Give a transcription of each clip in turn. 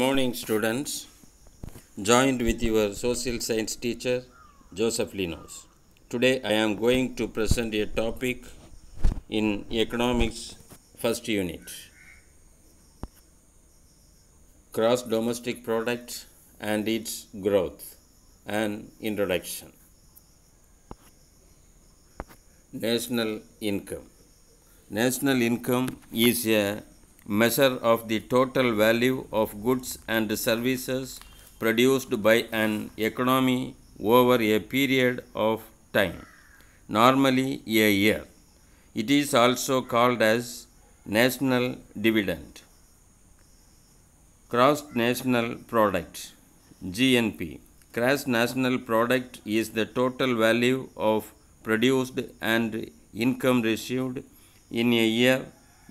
morning students joined with your social science teacher Joseph Linos. Today I am going to present a topic in economics first unit. Gross domestic product and its growth and introduction. National income. National income is a measure of the total value of goods and services produced by an economy over a period of time, normally a year. It is also called as national dividend. Gross National Product GNP Gross National Product is the total value of produced and income received in a year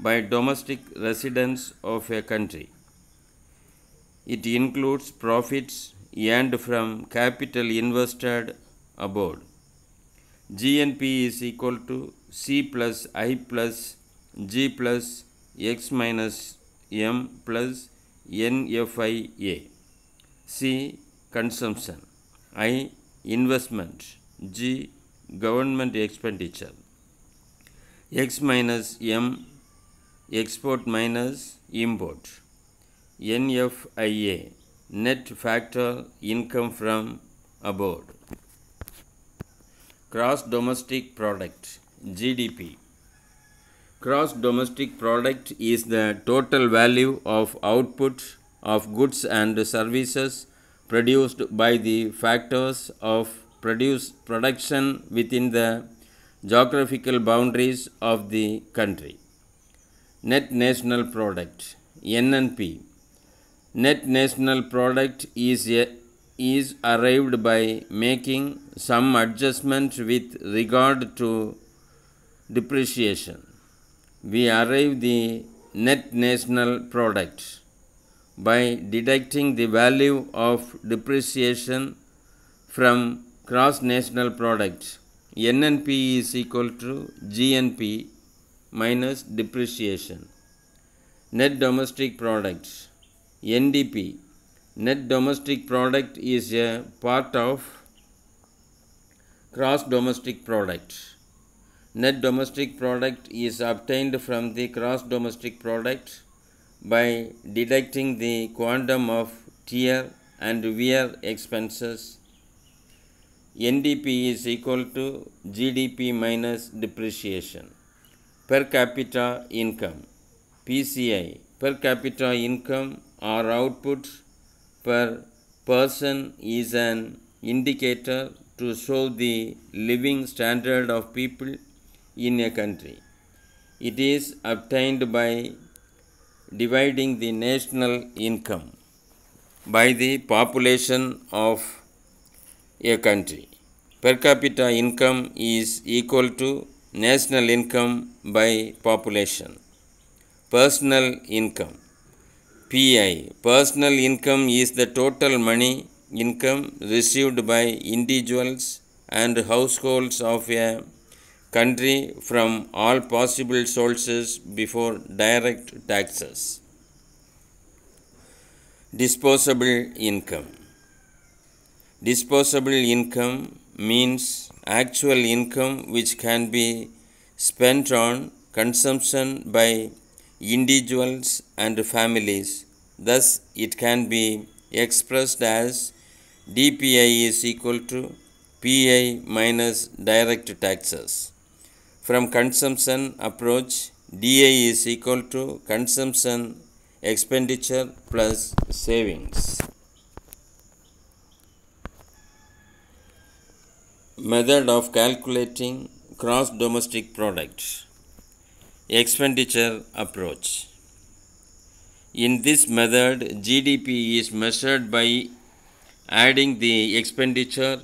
by domestic residents of a country. It includes profits earned from capital invested abroad. GNP is equal to C plus I plus G plus X minus M plus NFIA. C. Consumption. I. Investment. G. Government expenditure. X minus M export minus import NFIA net factor income from abroad Cross domestic product GDP Cross domestic product is the total value of output of goods and services produced by the factors of produce production within the geographical boundaries of the country net national product nnp net national product is a, is arrived by making some adjustment with regard to depreciation we arrive the net national product by deducting the value of depreciation from cross national product nnp is equal to gnp minus depreciation. Net domestic products NDP net domestic product is a part of gross domestic product. Net domestic product is obtained from the gross domestic product by deducting the quantum of tear and wear expenses. NDP is equal to GDP minus depreciation per capita income PCI per capita income or output per person is an indicator to show the living standard of people in a country. It is obtained by dividing the national income by the population of a country. Per capita income is equal to national income by population. Personal income PI Personal income is the total money income received by individuals and households of a country from all possible sources before direct taxes. Disposable income Disposable income means actual income which can be spent on consumption by individuals and families. Thus, it can be expressed as DPI is equal to PI minus direct taxes. From consumption approach, DI is equal to consumption expenditure plus savings. Method of calculating gross domestic product. Expenditure approach. In this method, GDP is measured by adding the expenditure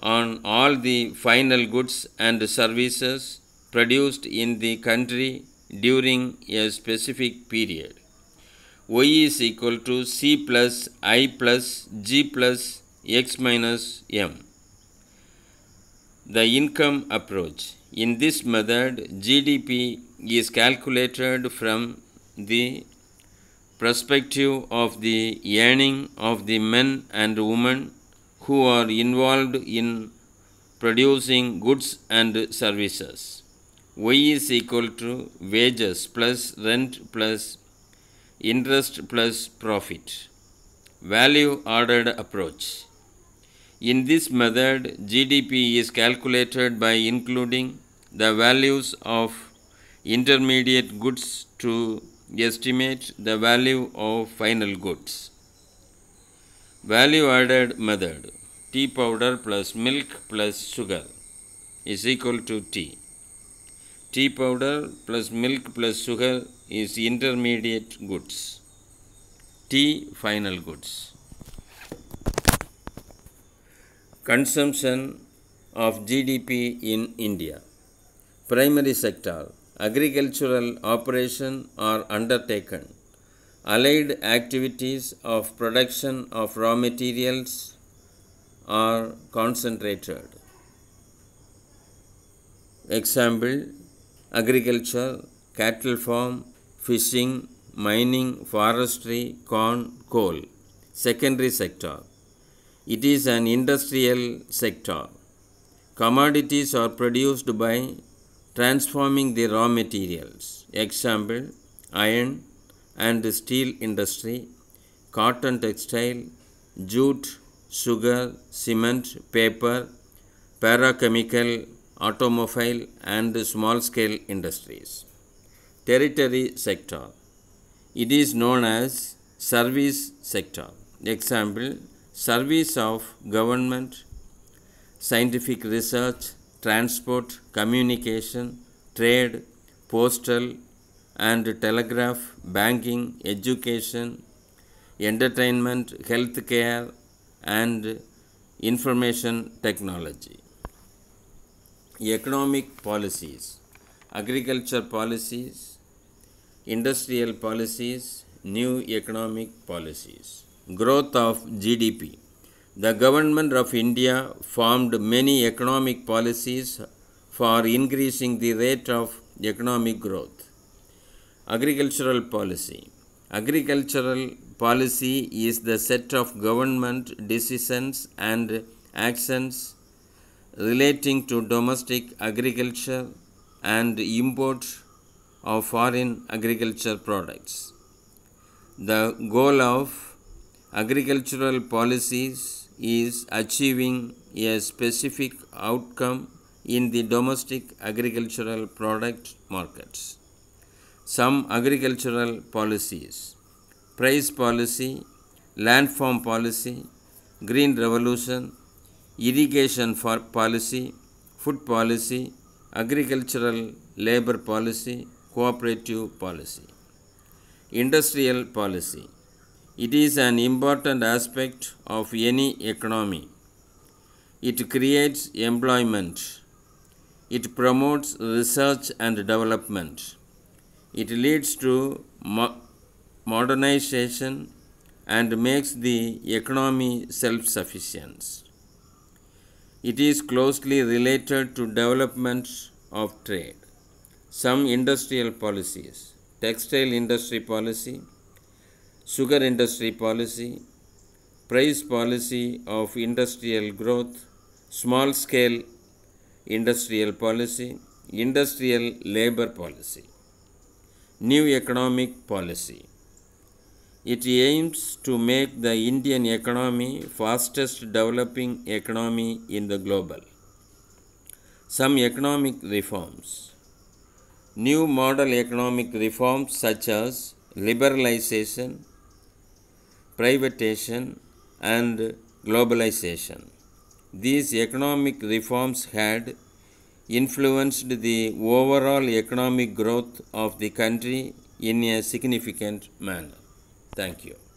on all the final goods and services produced in the country during a specific period. Y is equal to C plus I plus G plus X minus M the income approach. In this method, GDP is calculated from the perspective of the earning of the men and women who are involved in producing goods and services. Y is equal to wages plus rent plus interest plus profit. Value ordered approach. In this method, GDP is calculated by including the values of intermediate goods to estimate the value of final goods. Value added method tea powder plus milk plus sugar is equal to tea. Tea powder plus milk plus sugar is intermediate goods. Tea final goods. Consumption of GDP in India. Primary sector agricultural operation are undertaken. Allied activities of production of raw materials are concentrated. Example agriculture, cattle farm, fishing, mining, forestry, corn, coal. Secondary sector it is an industrial sector. Commodities are produced by transforming the raw materials. Example, iron and steel industry, cotton textile, jute, sugar, cement, paper, chemical, automobile and small scale industries. Territory sector. It is known as service sector. Example, service of government, scientific research, transport, communication, trade, postal and telegraph, banking, education, entertainment, healthcare, and information technology. Economic policies, agriculture policies, industrial policies, new economic policies growth of GDP. The Government of India formed many economic policies for increasing the rate of economic growth. Agricultural policy. Agricultural policy is the set of government decisions and actions relating to domestic agriculture and import of foreign agriculture products. The goal of agricultural policies is achieving a specific outcome in the domestic agricultural product markets. Some agricultural policies, price policy, landform policy, green revolution, irrigation policy, food policy, agricultural labor policy, cooperative policy, industrial policy. It is an important aspect of any economy. It creates employment. It promotes research and development. It leads to mo modernization and makes the economy self-sufficient. It is closely related to development of trade. Some industrial policies, textile industry policy, sugar industry policy, price policy of industrial growth, small scale industrial policy, industrial labor policy, new economic policy. It aims to make the Indian economy fastest developing economy in the global. Some economic reforms. New model economic reforms such as liberalization, privatization, and globalization. These economic reforms had influenced the overall economic growth of the country in a significant manner. Thank you.